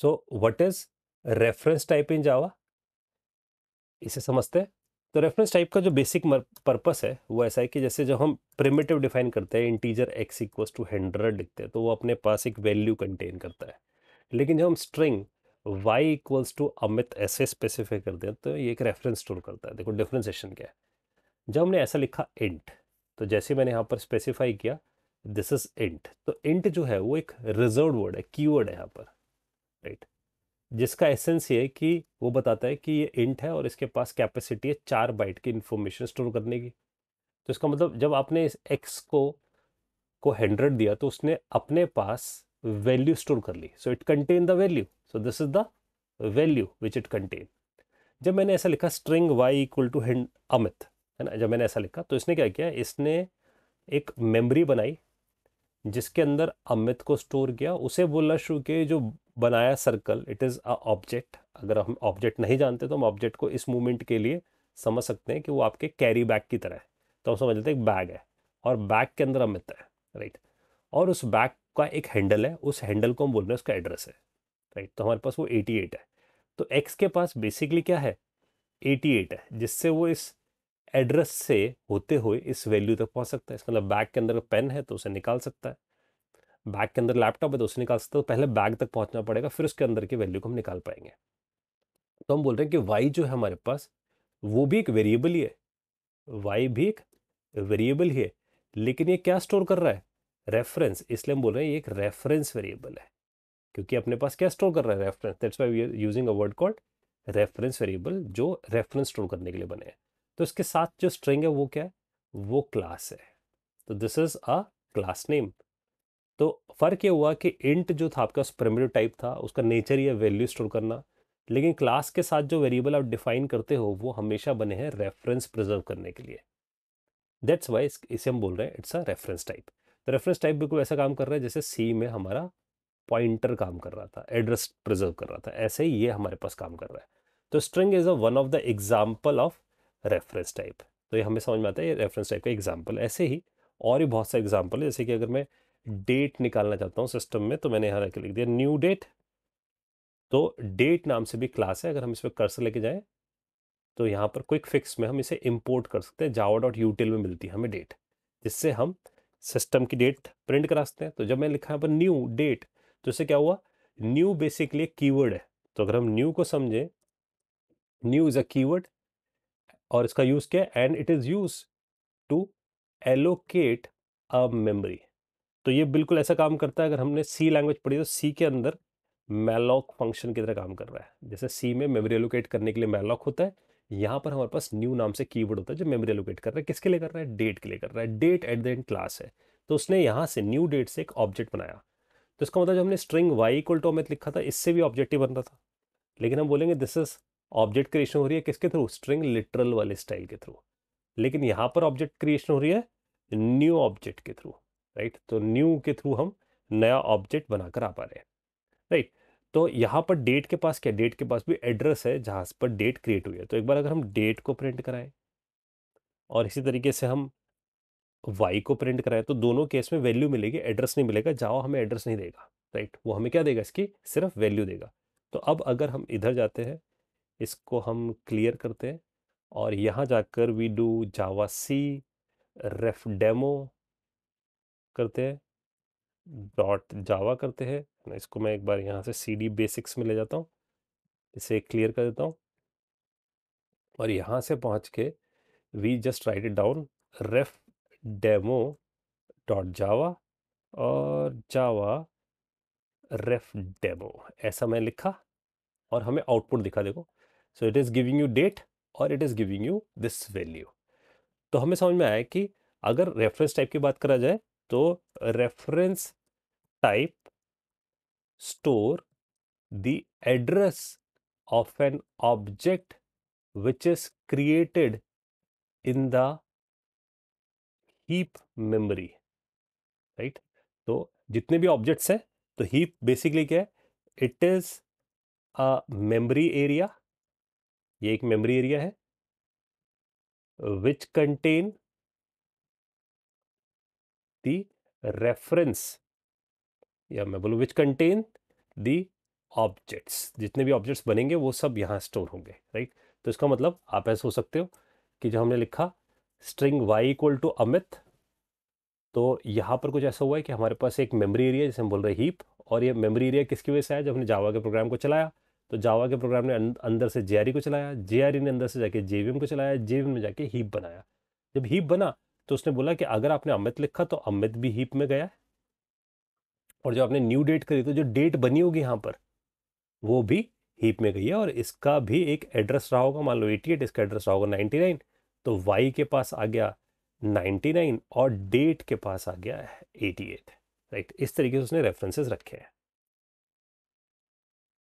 so what is reference type in Java इसे समझते हैं तो रेफरेंस टाइप का जो बेसिक पर्पस है वो ऐसा है कि जैसे जब हम प्रिमेटिव डिफाइन करते हैं integer x equal to hundred लिखते हैं तो वो अपने पास एक वैल्यू कंटेन करता है लेकिन जब हम string Y equals to Amit ऐसे स्पेसिफाई करते हैं तो ये एक रेफरेंस स्टोर करता है देखो डिफ्रेंसेशन क्या है जब हमने ऐसा लिखा इंट तो जैसे मैंने यहाँ पर स्पेसिफाई किया दिस इज इंट तो इंट जो है वो एक रिजर्व वर्ड है की है यहाँ पर राइट जिसका एसेंस ये है कि वो बताता है कि ये इंट है और इसके पास कैपेसिटी है चार बाइट की इन्फॉर्मेशन स्टोर करने की तो इसका मतलब जब आपने इस एक्स को को हंड्रेड दिया तो उसने अपने पास वैल्यू स्टोर कर ली so it contain the value so this is the value which it contain जब मैंने ऐसा लिखा स्ट्रिंग वाई इक्वल टू हिंड अमित है ना जब मैंने ऐसा लिखा तो इसने क्या किया इसने एक मेमोरी बनाई जिसके अंदर अमित को स्टोर किया उसे बोलना शुरू किया जो बनाया circle it is a object अगर हम ऑब्जेक्ट नहीं जानते तो हम ऑब्जेक्ट को इस मूवमेंट के लिए समझ सकते हैं कि वो आपके कैरी बैग की तरह है तो हम समझ लेते हैं बैग है और बैग के अंदर अमित है राइट और उस बैग का एक हैंडल है उस हैंडल को हम बोल रहे हैं उसका एड्रेस है राइट तो हमारे पास वो एटी एट है तो एक्स के पास बेसिकली क्या है एटी एट है जिससे वो इस एड्रेस से होते हुए इस वैल्यू तक पहुंच सकता है इसका मतलब बैग के अंदर पेन है तो उसे निकाल सकता है बैग के अंदर लैपटॉप है तो उसे निकाल सकते हो तो पहले बैग तक पहुंचना पड़ेगा फिर उसके अंदर की वैल्यू को हम निकाल पाएंगे तो हम बोल रहे हैं कि वाई जो है हमारे पास वो भी एक वेरिएबल ही है वाई भी एक वेरिएबल ही है लेकिन ये क्या स्टोर कर रहा है रेफरेंस इसलिए हम बोल रहे हैं ये एक रेफरेंस वेरिएबल है क्योंकि अपने पास क्या स्टोर कर रहा है reference that's why we are using a word called reference variable जो रेफरेंस स्टोर करने के लिए बने हैं तो इसके साथ जो स्ट्रिंग है वो क्या है वो क्लास है तो this is a class name तो फ़र्क ये हुआ कि इंट जो था आपका प्रमेटिव टाइप था उसका नेचर या वैल्यू स्टोर करना लेकिन क्लास के साथ जो वेरिएबल आप डिफाइन करते हो वो हमेशा बने हैं रेफरेंस प्रिजर्व करने के लिए दैट्स वाई इसे हम बोल रहे हैं इट्स अ रेफरेंस टाइप तो रेफरेंस टाइप बिल्कुल ऐसा काम कर रहा है जैसे सी में हमारा पॉइंटर काम कर रहा था एड्रेस प्रिजर्व कर रहा था ऐसे ही ये हमारे पास काम कर रहा है तो string is a one of the example of reference type तो ये हमें समझ में आता है ये रेफरेंस टाइप का एग्जाम्पल ऐसे ही और भी बहुत से एग्जाम्पल है जैसे कि अगर मैं डेट निकालना चाहता हूँ सिस्टम में तो मैंने यहाँ रख लिख दिया न्यू डेट तो डेट नाम से भी क्लास है अगर हम इस पर कर्सर लेके जाएं तो यहाँ पर क्विक फिक्स में हम इसे इम्पोर्ट कर सकते हैं जावा डॉट यूटेल में मिलती है हमें डेट जिससे हम सिस्टम की डेट प्रिंट करा सकते हैं तो जब मैं लिखा है पर न्यू डेट तो इससे क्या हुआ न्यू बेसिकली एक कीवर्ड है तो अगर हम न्यू को समझें न्यू इज़ अ कीवर्ड और इसका यूज़ क्या है and it is use to allocate a memory तो ये बिल्कुल ऐसा काम करता है अगर हमने सी लैंग्वेज पढ़ी तो सी के अंदर मैलॉक फंक्शन की तरह काम कर रहा है जैसे सी में मेमोरी एलोकेट करने के लिए मैलॉक होता है यहाँ पर हमारे पास न्यू नाम से कीवर्ड होता है जो मेमोरी एलोकेट कर रहा है किसके लिए कर रहा है डेट के लिए कर रहा है that at the end class है तो उसने यहाँ से न्यू डेट से एक ऑब्जेक्ट बनाया तो इसका मतलब जो हमने string Y equal to Amit लिखा था इससे भी ऑब्जेक्ट ही बन रहा था लेकिन हम बोलेंगे दिस इज ऑब्जेक्ट क्रिएशन हो रही है किसके थ्रू स्ट्रिंग लिटरल वाले स्टाइल के थ्रू लेकिन यहाँ पर ऑब्जेक्ट क्रिएशन हो रही है न्यू ऑब्जेक्ट के थ्रू राइट तो न्यू के थ्रू हम नया ऑब्जेक्ट बनाकर आ पा रहे हैं राइट तो यहाँ पर डेट के पास क्या डेट के पास भी एड्रेस है जहाँ पर डेट क्रिएट हुई है तो एक बार अगर हम डेट को प्रिंट कराएं और इसी तरीके से हम वाई को प्रिंट कराएं तो दोनों केस में वैल्यू मिलेगी एड्रेस नहीं मिलेगा जाओ हमें एड्रेस नहीं देगा राइट वो हमें क्या देगा इसकी सिर्फ वैल्यू देगा तो अब अगर हम इधर जाते हैं इसको हम क्लियर करते हैं और यहाँ जाकर we do javac ref demo करते हैं डॉट जावा करते हैं इसको मैं एक बार यहाँ से सी डी बेसिक्स में ले जाता हूँ इसे क्लियर कर देता हूँ और यहाँ से पहुँच के we just write it down ref demo dot Java और जावा रेफ डेमो ऐसा मैं लिखा और हमें आउटपुट दिखा देखो so it is giving you that और it is giving you this value तो हमें समझ में आया कि अगर रेफरेंस टाइप की बात करा जाए तो reference type store the address of an object which is created in the heap memory right तो जितने भी ऑब्जेक्ट्स हैं तो हीप बेसिकली क्या है it is a memory area ये एक मेमोरी एरिया है विच कंटेन the reference या मैं बोलूँ विच कंटेन दी ऑब्जेक्ट्स जितने भी ऑब्जेक्ट्स बनेंगे वो सब यहाँ स्टोर होंगे राइट तो इसका मतलब आप ऐसे हो सकते हो कि जो हमने लिखा string y equal to Amit तो यहाँ पर कुछ ऐसा हुआ है कि हमारे पास एक मेमोरी एरिया जैसे हम बोल रहे हीप और ये मेमोरी एरिया किसकी वजह से आया जब हमने जावा के प्रोग्राम को चलाया तो जावा के प्रोग्राम ने अं-, अंदर से जे को चलाया जे ने अंदर से जाके जे को चलाया जे में जाके हीप बनाया जब हीप बना तो उसने बोला कि अगर आपने अमित लिखा तो अमित भी हीप में गया है और जो आपने न्यू डेट करी तो जो डेट बनी होगी यहाँ पर वो भी हीप में गई है और इसका भी एक एड्रेस रहा होगा मान लो 88 इसका एड्रेस रहा होगा 99 तो वाई के पास आ गया 99 और डेट के पास आ गया 88 राइट इस तरीके से उसने रेफरेंसेस रखे हैं